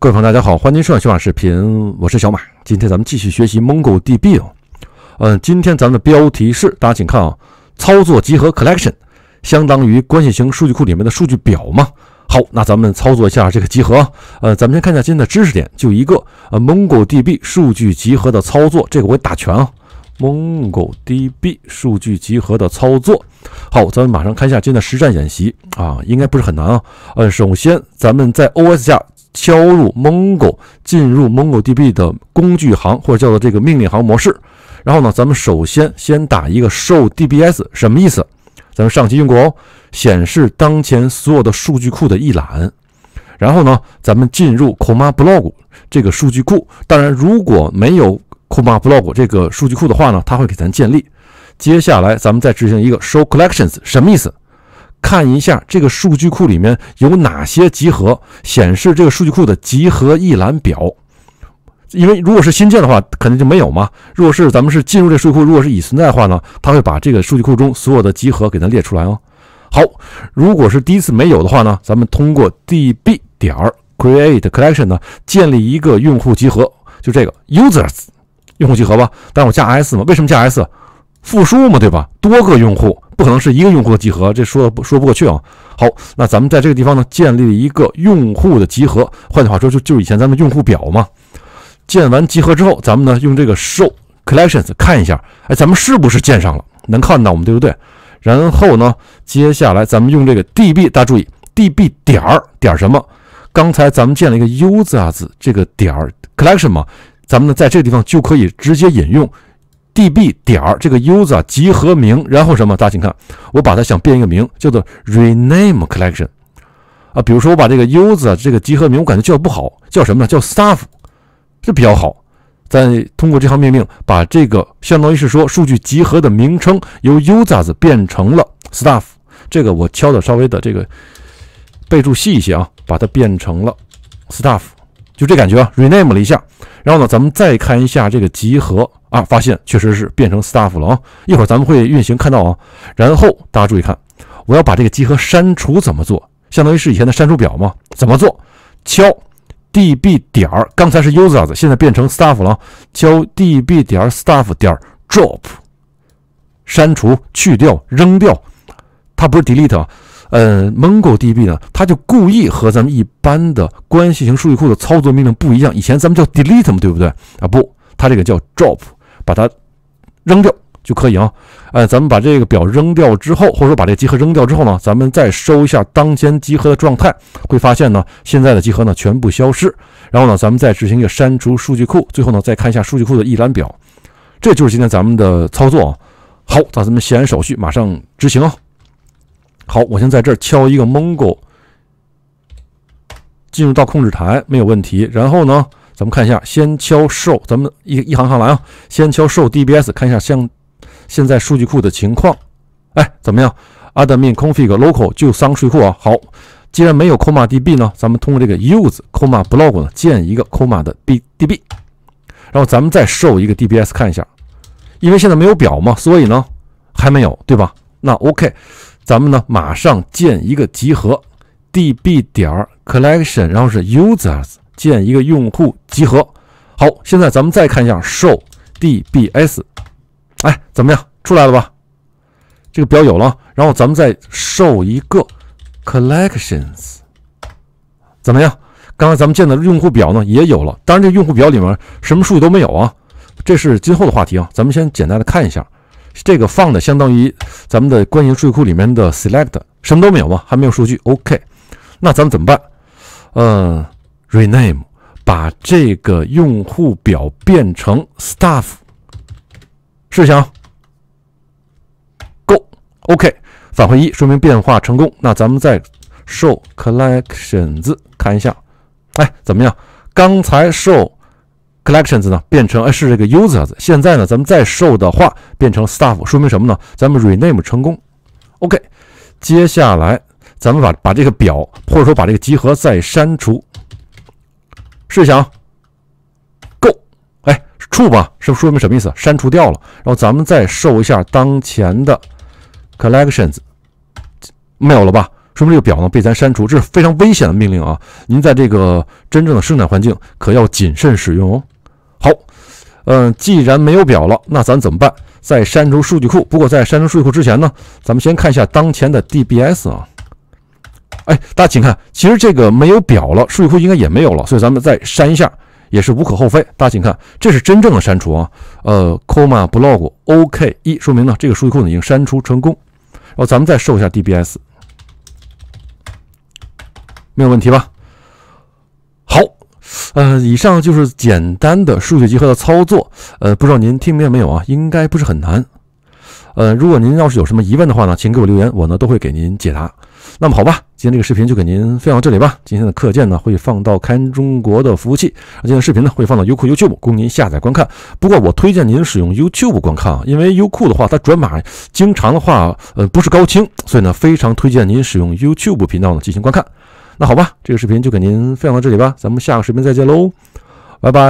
各位朋友，大家好，欢迎收看小马视频，我是小马。今天咱们继续学习 MongoDB 啊。嗯，今天咱们的标题是，大家请看啊，操作集合 Collection，相当于关系型数据库里面的数据表嘛。好，那咱们操作一下这个集合。呃，咱们先看一下今天的知识点，就一个呃 m o n g o d b 数据集合的操作，这个我也打全啊。MongoDB 数据集合的操作，好，咱们马上看一下今天的实战演习啊，应该不是很难啊。呃，首先咱们在 OS 下。敲入 mongo，进入 mongo db 的工具行，或者叫做这个命令行模式。然后呢，咱们首先先打一个 show dbs，什么意思？咱们上期用过哦，显示当前所有的数据库的一览。然后呢，咱们进入 c o m a blog 这个数据库。当然，如果没有 c o m a blog 这个数据库的话呢，它会给咱建立。接下来，咱们再执行一个 show collections，什么意思？看一下这个数据库里面有哪些集合，显示这个数据库的集合一览表。因为如果是新建的话，肯定就没有嘛。如果是咱们是进入这数据库，如果是已存在的话呢，它会把这个数据库中所有的集合给它列出来哦。好，如果是第一次没有的话呢，咱们通过 db 点 create collection 呢，建立一个用户集合，就这个 users 用户集合吧。但我加 s 嘛，为什么加 s？复数嘛，对吧？多个用户不可能是一个用户的集合，这说的说不过去啊。好，那咱们在这个地方呢，建立一个用户的集合。换句话说，就就以前咱们用户表嘛。建完集合之后，咱们呢用这个 show collections 看一下，哎，咱们是不是建上了？能看到我们对不对？然后呢，接下来咱们用这个 db 大家注意 db 点儿点什么？刚才咱们建了一个 users 这个点儿 collection 嘛，咱们呢在这个地方就可以直接引用。db 点儿这个 u s e r 集合名，然后什么？大家请看，我把它想变一个名，叫做 rename collection 啊。比如说我把这个 u s e r 这个集合名，我感觉叫不好，叫什么呢？叫 staff，这比较好。咱通过这行命令，把这个相当于是说数据集合的名称由 users 变成了 staff。这个我敲的稍微的这个备注细一些啊，把它变成了 staff。就这感觉啊，rename 了一下，然后呢，咱们再看一下这个集合啊，发现确实是变成 stuff 了啊。一会儿咱们会运行看到啊。然后大家注意看，我要把这个集合删除怎么做？相当于是以前的删除表嘛？怎么做？敲 db 点儿，刚才是 user s 现在变成 stuff 了。敲 db 点儿 stuff 点儿 drop，删除、去掉、扔掉，它不是 delete 啊。呃，MongoDB 呢，它就故意和咱们一般的关系型数据库的操作命令不一样。以前咱们叫 delete 嘛，对不对啊？不，它这个叫 drop，把它扔掉就可以啊。哎，咱们把这个表扔掉之后，或者说把这个集合扔掉之后呢，咱们再收一下当前集合的状态，会发现呢，现在的集合呢全部消失。然后呢，咱们再执行一个删除数据库。最后呢，再看一下数据库的一览表。这就是今天咱们的操作啊。好，那咱们先完手续，马上执行啊。好，我先在这敲一个 mongo，进入到控制台没有问题。然后呢，咱们看一下，先敲 show，咱们一一行行来啊，先敲 show dbs，看一下现现在数据库的情况。哎，怎么样？admin config local 就三数据库啊。好，既然没有 c o m a db 呢，咱们通过这个 use c o m a blog 呢，建一个 c o m a 的 b db，然后咱们再 show 一个 dbs 看一下，因为现在没有表嘛，所以呢还没有，对吧？那 OK。咱们呢，马上建一个集合，db 点儿 collection，然后是 users，建一个用户集合。好，现在咱们再看一下 show dbs，哎，怎么样？出来了吧？这个表有了然后咱们再 show 一个 collections，怎么样？刚才咱们建的用户表呢，也有了。当然，这用户表里面什么数据都没有啊。这是今后的话题啊，咱们先简单的看一下。这个放的相当于咱们的关系数据库里面的 select 什么都没有嘛，还没有数据。OK，那咱们怎么办？嗯，rename 把这个用户表变成 staff。试想，Go，OK，返回一说明变化成功。那咱们再 show collections 看一下，哎，怎么样？刚才 show。Collections 呢变成哎是这个 Users，现在呢咱们再 show 的话变成 Staff，说明什么呢？咱们 rename 成功。OK，接下来咱们把把这个表或者说把这个集合再删除，试一下啊，Go，哎，触吧，是不是说明什么意思？删除掉了。然后咱们再 show 一下当前的 Collections，没有了吧？说明这个表呢被咱删除？这是非常危险的命令啊！您在这个真正的生产环境可要谨慎使用哦。好，嗯，既然没有表了，那咱怎么办？再删除数据库。不过在删除数据库之前呢，咱们先看一下当前的 DBS 啊。哎，大家请看，其实这个没有表了，数据库应该也没有了，所以咱们再删一下也是无可厚非。大家请看，这是真正的删除啊。呃，comma blog OK 一说明呢，这个数据库呢已经删除成功。然后咱们再收一下 DBS，没有问题吧？呃，以上就是简单的数学集合的操作。呃，不知道您听明白没有啊？应该不是很难。呃，如果您要是有什么疑问的话呢，请给我留言，我呢都会给您解答。那么好吧，今天这个视频就给您分享到这里吧。今天的课件呢会放到看中国的服务器，今天的视频呢会放到优酷、YouTube 供您下载观看。不过我推荐您使用 YouTube 观看，啊，因为优酷的话它转码经常的话呃不是高清，所以呢非常推荐您使用 YouTube 频道呢进行观看。那好吧，这个视频就给您分享到这里吧，咱们下个视频再见喽，拜拜。